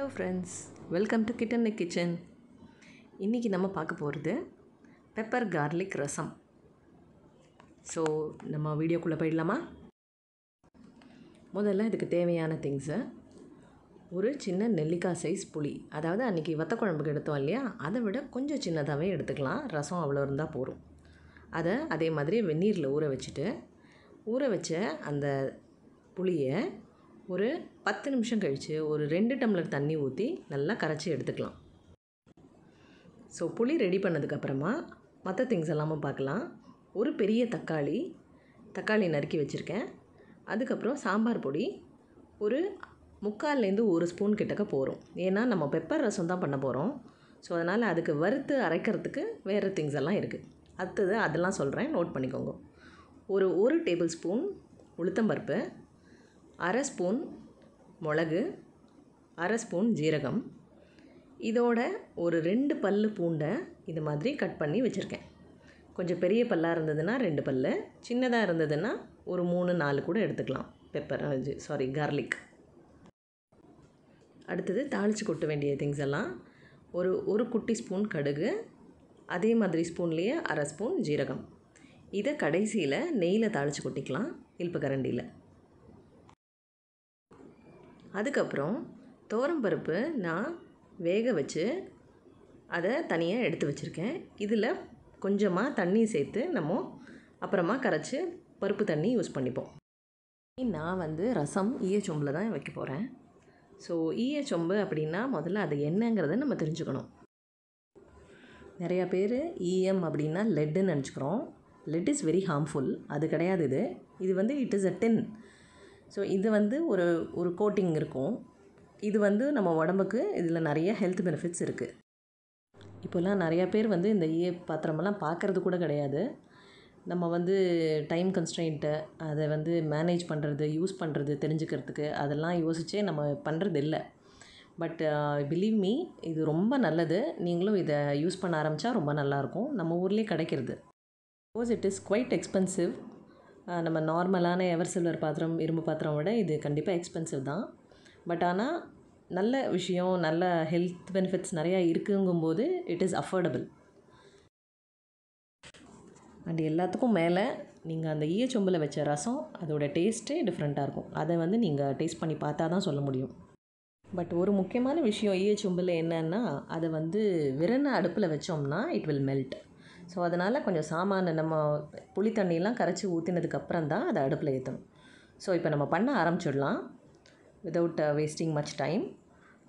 hello friends welcome to kitten kitchen இன்றைக்கி நம்ம பார்க்க போகிறது பெப்பர் கார்லிக் ரசம் ஸோ நம்ம வீடியோக்குள்ளே போயிடலாமா முதல்ல இதுக்கு தேவையான திங்ஸு ஒரு சின்ன நெல்லிக்காய் சைஸ் புளி அதாவது அன்றைக்கி வத்த குழம்புக்கு எடுத்தோம் இல்லையா அதை விட கொஞ்சம் சின்னதாகவே எடுத்துக்கலாம் ரசம் அவ்வளோ இருந்தால் போகும் அதை அதே மாதிரி வெந்நீரில் ஊற வச்சுட்டு ஊற வச்ச அந்த புளியை ஒரு பத்து நிமிஷம் கழித்து ஒரு ரெண்டு டம்ளர் தண்ணி ஊற்றி நல்லா கரைச்சி எடுத்துக்கலாம் ஸோ புளி ரெடி பண்ணதுக்கப்புறமா மற்ற திங்ஸ் எல்லாமே பார்க்கலாம் ஒரு பெரிய தக்காளி தக்காளி நறுக்கி வச்சுருக்கேன் அதுக்கப்புறம் சாம்பார் பொடி ஒரு முக்கால்லேருந்து ஒரு ஸ்பூன் கிட்டக்க போகிறோம் ஏன்னா நம்ம பெப்பர் ரசம் தான் பண்ண போகிறோம் ஸோ அதனால் அதுக்கு வறுத்து அரைக்கிறதுக்கு வேறு திங்ஸ் எல்லாம் இருக்குது அடுத்தது அதெல்லாம் சொல்கிறேன் நோட் பண்ணிக்கோங்க ஒரு ஒரு டேபிள் ஸ்பூன் உளுத்தம்பருப்பு அரை ஸ்பூன் மிளகு அரை ஸ்பூன் ஜீரகம் இதோட ஒரு ரெண்டு பல் பூண்டை இது மாதிரி கட் பண்ணி வச்சுருக்கேன் கொஞ்சம் பெரிய பல்லாக இருந்ததுன்னா ரெண்டு பல் சின்னதாக இருந்ததுன்னா ஒரு மூணு நாலு கூட எடுத்துக்கலாம் பெப்பர் சாரி கார்லிக் அடுத்தது தாளித்து கொட்ட வேண்டிய திங்ஸ் எல்லாம் ஒரு ஒரு குட்டி ஸ்பூன் கடுகு அதே மாதிரி ஸ்பூன்லேயே அரை ஸ்பூன் ஜீரகம் இதை கடைசியில் நெய்யில் தாளித்து கொட்டிக்கலாம் இல்ப கரண்டியில் அதுக்கப்புறம் துவரம்பருப்பு நான் வேக வச்சு அதை தனியாக எடுத்து வச்சுருக்கேன் இதில் கொஞ்சமாக தண்ணி சேர்த்து நம்ம அப்புறமா கரைச்சி பருப்பு தண்ணி யூஸ் பண்ணிப்போம் நான் வந்து ரசம் ஈயச்சொம்பில் தான் வைக்க போகிறேன் ஸோ ஈயச்சொம்பு அப்படின்னா முதல்ல அது என்னங்கிறத நம்ம தெரிஞ்சுக்கணும் நிறையா பேர் ஈயம் அப்படின்னா லெட்டுன்னு நினச்சிக்கிறோம் லெட் இஸ் வெரி ஹார்ம்ஃபுல் அது கிடையாது இது இது வந்து it is a tin so இது வந்து ஒரு ஒரு கோட்டிங் இருக்கும் இது வந்து நம்ம உடம்புக்கு இதில் நிறைய ஹெல்த் பெனிஃபிட்ஸ் இருக்குது இப்போல்லாம் நிறையா பேர் வந்து இந்த ஈய பாத்திரமெல்லாம் பார்க்குறது கூட கிடையாது நம்ம வந்து டைம் கன்ஸ்ட்ரெயின்ட்டை அதை வந்து மேனேஜ் பண்ணுறது யூஸ் பண்ணுறது தெரிஞ்சுக்கிறதுக்கு அதெல்லாம் யோசிச்சே நம்ம பண்ணுறது இல்லை பட் பிலீவ் uh, மீ இது ரொம்ப நல்லது நீங்களும் இதை யூஸ் பண்ண ஆரம்பித்தா ரொம்ப நல்லாயிருக்கும் நம்ம ஊர்லேயே கிடைக்கிறது suppose it is quite expensive நம்ம நார்மலான எவர் சில்வர் பாத்திரம் இரும்பு பாத்திரம் விட இது கண்டிப்பாக எக்ஸ்பென்சிவ் தான் பட் ஆனால் நல்ல விஷயம் நல்ல ஹெல்த் பெனிஃபிட்ஸ் நிறையா இருக்குங்கும்போது இட் இஸ் அஃபோர்டபுள் அண்ட் எல்லாத்துக்கும் மேலே நீங்கள் அந்த ஈயச்சொம்பில் வச்ச ரசம் அதோட டேஸ்ட்டே டிஃப்ரெண்ட்டாக இருக்கும் அதை வந்து நீங்கள் டேஸ்ட் பண்ணி பார்த்தா தான் சொல்ல முடியும் பட் ஒரு முக்கியமான விஷயம் ஈயச்சொம்பில் என்னென்னா அதை வந்து விரன அடுப்பில் வச்சோம்னா இட் வில் மெல்ட் ஸோ அதனால் கொஞ்சம் சாமான நம்ம புளி தண்ணியெலாம் கரைச்சி ஊற்றினதுக்கப்புறம் தான் அதை அடுப்பில் ஏற்றணும் ஸோ இப்போ நம்ம பண்ண ஆரம்பிச்சிடலாம் without wasting much time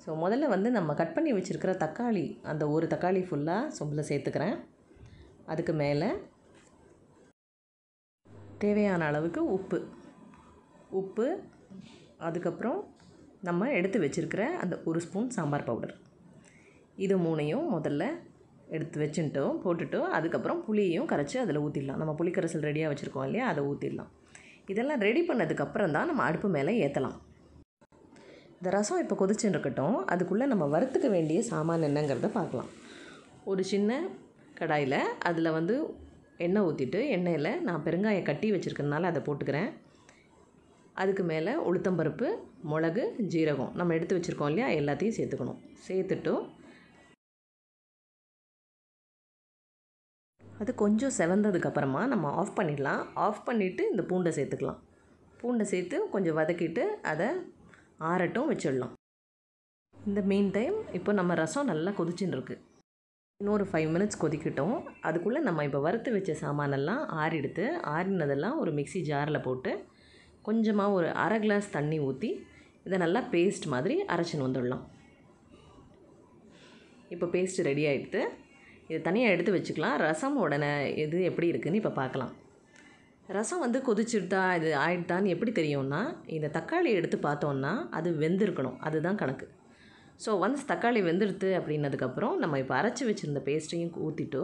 so முதல்ல வந்து நம்ம கட் பண்ணி வச்சுருக்கிற தக்காளி அந்த ஒரு தக்காளி ஃபுல்லாக சொம்பில் சேர்த்துக்கிறேன் அதுக்கு மேலே தேவையான அளவுக்கு உப்பு உப்பு அதுக்கப்புறம் நம்ம எடுத்து வச்சுருக்கிற அந்த ஒரு ஸ்பூன் சாம்பார் பவுடர் இது மூணையும் முதல்ல எடுத்து வச்சுட்டோம் போட்டுட்டோம் அதுக்கப்புறம் புளியையும் கரைச்சி அதில் ஊற்றிடலாம் நம்ம புளிக்கரைசல் ரெடியாக வச்சுருக்கோம் இல்லையா அதை ஊற்றிடலாம் இதெல்லாம் ரெடி பண்ணதுக்கப்புறம் தான் நம்ம அடுப்பு மேலே ஏற்றலாம் இந்த ரசம் இப்போ கொதிச்சுட்டு இருக்கட்டும் அதுக்குள்ளே நம்ம வறுத்துக்க வேண்டிய சாமான் என்னங்கிறத பார்க்கலாம் ஒரு சின்ன கடாயில் அதில் வந்து எண்ணெய் ஊற்றிட்டு எண்ணெயில் நான் பெருங்காயம் கட்டி வச்சுருக்கிறதுனால அதை போட்டுக்கிறேன் அதுக்கு மேலே உளுத்தம்பருப்பு மிளகு ஜீரகம் நம்ம எடுத்து வச்சுருக்கோம் இல்லையா எல்லாத்தையும் சேர்த்துக்கணும் சேர்த்துட்டும் அது கொஞ்சம் செவந்ததுக்கப்புறமா நம்ம ஆஃப் பண்ணிடலாம் ஆஃப் பண்ணிவிட்டு இந்த பூண்டை சேர்த்துக்கலாம் பூண்டை சேர்த்து கொஞ்சம் வதக்கிட்டு அதை ஆறட்டும் வச்சிடலாம் இந்த மெயின் டைம் இப்போ நம்ம ரசம் நல்லா கொதிச்சுன்னு இருக்குது இன்னொரு ஃபைவ் மினிட்ஸ் கொதிக்கட்டும் அதுக்குள்ளே நம்ம இப்போ வறுத்து வச்ச சாமானெல்லாம் ஆறிடுத்து ஆறினதெல்லாம் ஒரு மிக்சி ஜாரில் போட்டு கொஞ்சமாக ஒரு அரை கிளாஸ் தண்ணி ஊற்றி இதை நல்லா பேஸ்ட் மாதிரி அரைச்சின்னு வந்துடலாம் இப்போ பேஸ்ட் ரெடி ஆகிடுது இது தனியாக எடுத்து வச்சுக்கலாம் ரசம் உடனே இது எப்படி இருக்குதுன்னு இப்போ பார்க்கலாம் ரசம் வந்து கொதிச்சுட்டா இது ஆயிட்டான்னு எப்படி தெரியும்னா இந்த தக்காளி எடுத்து பார்த்தோன்னா அது வெந்திருக்கணும் அதுதான் கணக்கு ஸோ ஒன்ஸ் தக்காளி வெந்துடுத்து அப்படின்னதுக்கப்புறம் நம்ம இப்போ அரைச்சி வச்சுருந்த பேஸ்ட்டையும் ஊற்றிட்டு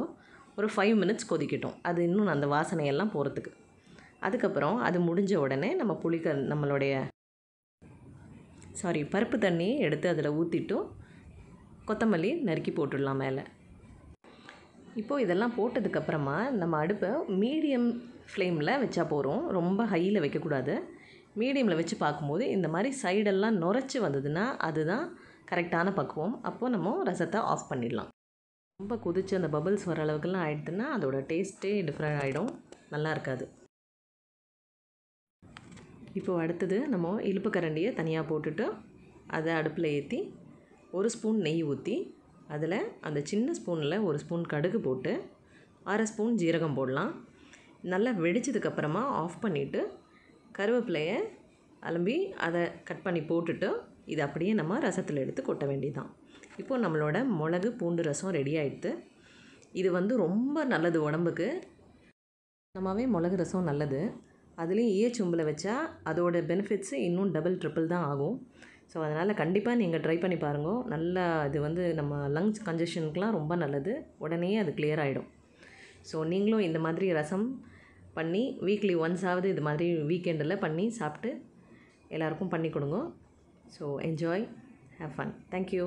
ஒரு ஃபைவ் மினிட்ஸ் கொதிக்கட்டும் அது இன்னும் அந்த வாசனையெல்லாம் போகிறதுக்கு அதுக்கப்புறம் அது முடிஞ்ச உடனே நம்ம புளிக்க நம்மளுடைய சாரி பருப்பு தண்ணி எடுத்து அதில் ஊற்றிட்டு கொத்தமல்லி நறுக்கி போட்டுடலாம் மேலே இப்போது இதெல்லாம் போட்டதுக்கப்புறமா நம்ம அடுப்பை மீடியம் ஃப்ளேமில் வச்சா போகிறோம் ரொம்ப ஹையில் வைக்கக்கூடாது மீடியமில் வச்சு பார்க்கும்போது இந்த மாதிரி சைடெல்லாம் நுரைச்சி வந்ததுன்னா அதுதான் கரெக்டான பக்குவம் அப்போது நம்ம ரசத்தை ஆஃப் பண்ணிடலாம் ரொம்ப குதிச்சு அந்த பபுள்ஸ் வர அளவுக்குலாம் ஆகிடுதுன்னா அதோட டேஸ்ட்டே டிஃப்ரெண்ட் ஆகிடும் நல்லா இருக்காது இப்போது அடுத்தது நம்ம இழுப்பு கரண்டியை தனியாக போட்டுட்டு அதை அடுப்பில் ஏற்றி ஒரு ஸ்பூன் நெய் ஊற்றி அதில் அந்த சின்ன ஸ்பூனில் ஒரு ஸ்பூன் கடுகு போட்டு அரை ஸ்பூன் ஜீரகம் போடலாம் நல்லா வெடித்ததுக்கப்புறமா ஆஃப் பண்ணிவிட்டு கருவேப்பிலையை அலம்பி அதை கட் பண்ணி போட்டுட்டு இது அப்படியே நம்ம ரசத்தில் எடுத்து கொட்ட வேண்டியதான் இப்போது நம்மளோட மிளகு பூண்டு ரசம் ரெடி ஆகிடுது இது வந்து ரொம்ப நல்லது உடம்புக்கு நம்மவே மிளகு ரசம் நல்லது அதுலேயும் ஈயச்சொம்பில் வச்சா அதோடய பெனிஃபிட்ஸு இன்னும் டபுள் ட்ரிப்புள் தான் ஆகும் ஸோ அதனால் கண்டிப்பாக நீங்கள் ட்ரை பண்ணி பாருங்க நல்லா அது வந்து நம்ம லங்ஸ் கன்ஜஷனுக்குலாம் ரொம்ப நல்லது உடனே அது கிளியர் ஆகிடும் ஸோ நீங்களும் இந்த மாதிரி ரசம் பண்ணி வீக்லி ஒன்ஸாவது இது மாதிரி வீக்கெண்டில் பண்ணி சாப்பிட்டு எல்லாருக்கும் பண்ணி கொடுங்க so enjoy have fun thank you